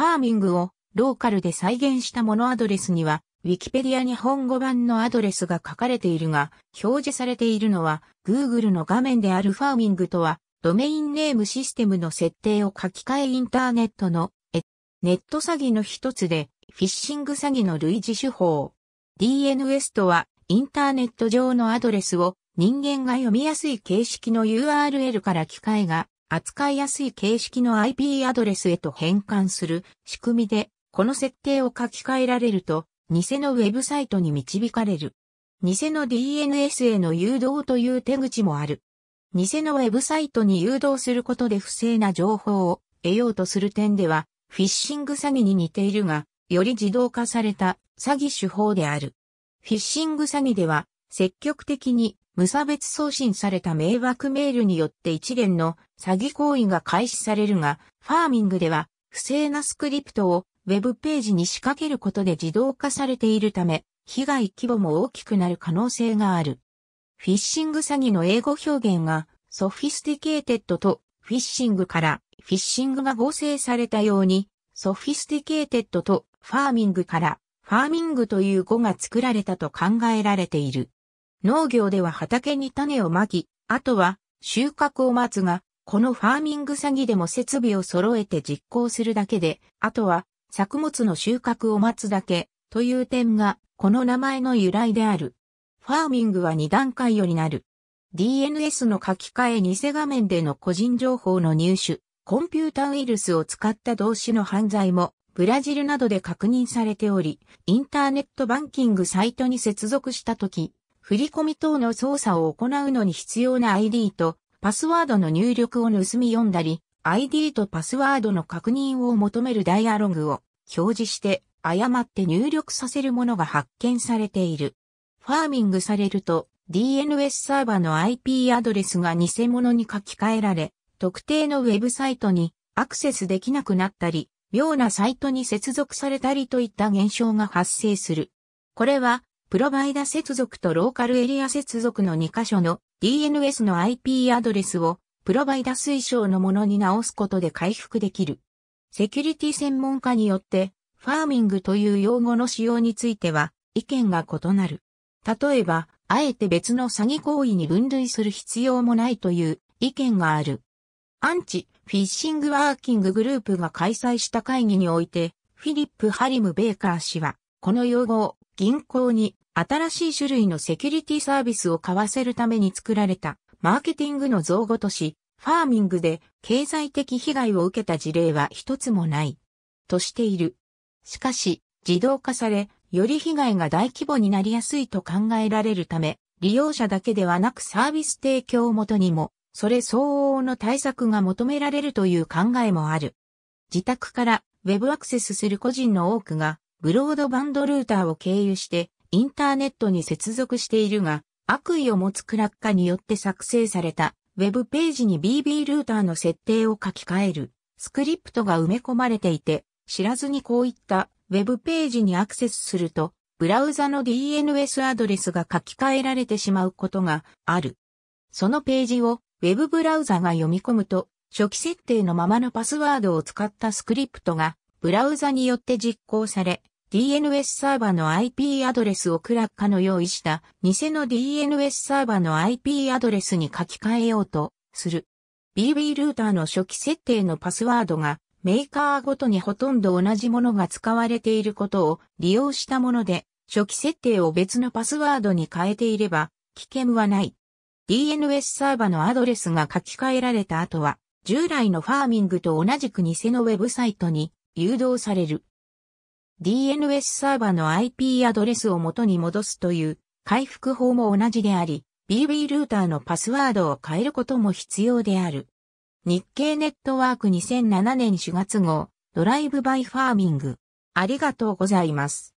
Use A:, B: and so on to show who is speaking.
A: ファーミングをローカルで再現したものアドレスには、ウィキペディア日本語版のアドレスが書かれているが、表示されているのは、Google の画面であるファーミングとは、ドメインネームシステムの設定を書き換えインターネットの、え、ネット詐欺の一つで、フィッシング詐欺の類似手法。DNS とは、インターネット上のアドレスを人間が読みやすい形式の URL から機械が扱いやすい形式の IP アドレスへと変換する仕組みで、この設定を書き換えられると、偽のウェブサイトに導かれる。偽の DNS への誘導という手口もある。偽のウェブサイトに誘導することで不正な情報を得ようとする点では、フィッシング詐欺に似ているが、より自動化された詐欺手法である。フィッシング詐欺では、積極的に無差別送信された迷惑メールによって一連の詐欺行為が開始されるが、ファーミングでは不正なスクリプトをウェブページに仕掛けることで自動化されているため、被害規模も大きくなる可能性がある。フィッシング詐欺の英語表現がソフィスティケーテッドとフィッシングからフィッシングが合成されたように、ソフィスティケーテッドとファーミングからファーミングという語が作られたと考えられている。農業では畑に種をまき、あとは収穫を待つが、このファーミング詐欺でも設備を揃えて実行するだけで、あとは作物の収穫を待つだけという点がこの名前の由来である。ファーミングは2段階よりなる。DNS の書き換え偽画面での個人情報の入手、コンピュータウイルスを使った動詞の犯罪もブラジルなどで確認されており、インターネットバンキングサイトに接続したとき、振込等の操作を行うのに必要な ID とパスワードの入力を盗み読んだり、ID とパスワードの確認を求めるダイアログを表示して誤って入力させるものが発見されている。ファーミングされると DNS サーバーの IP アドレスが偽物に書き換えられ、特定のウェブサイトにアクセスできなくなったり、妙なサイトに接続されたりといった現象が発生する。これはプロバイダ接続とローカルエリア接続の2箇所の DNS の IP アドレスをプロバイダ推奨のものに直すことで回復できる。セキュリティ専門家によって、ファーミングという用語の使用については意見が異なる。例えば、あえて別の詐欺行為に分類する必要もないという意見がある。アンチ、フィッシングワーキンググループが開催した会議において、フィリップ・ハリム・ベーカー氏は、この用語を銀行に新しい種類のセキュリティサービスを買わせるために作られたマーケティングの造語とし、ファーミングで経済的被害を受けた事例は一つもないとしている。しかし、自動化され、より被害が大規模になりやすいと考えられるため、利用者だけではなくサービス提供をもとにも、それ相応の対策が求められるという考えもある。自宅から Web アクセスする個人の多くがブロードバンドルーターを経由してインターネットに接続しているが、悪意を持つクラッカによって作成されたウェブページに BB ルーターの設定を書き換えるスクリプトが埋め込まれていて、知らずにこういったウェブページにアクセスすると、ブラウザの DNS アドレスが書き換えられてしまうことがある。そのページをウェブブラウザが読み込むと、初期設定のままのパスワードを使ったスクリプトがブラウザによって実行され、DNS サーバーの IP アドレスをクラッカの用意した偽の DNS サーバーの IP アドレスに書き換えようとする。BB ルーターの初期設定のパスワードがメーカーごとにほとんど同じものが使われていることを利用したもので、初期設定を別のパスワードに変えていれば危険はない。DNS サーバーのアドレスが書き換えられた後は、従来のファーミングと同じく偽のウェブサイトに誘導される。DNS サーバの IP アドレスを元に戻すという回復法も同じであり、BB ルーターのパスワードを変えることも必要である。日経ネットワーク2007年4月号、ドライブバイファーミング。ありがとうございます。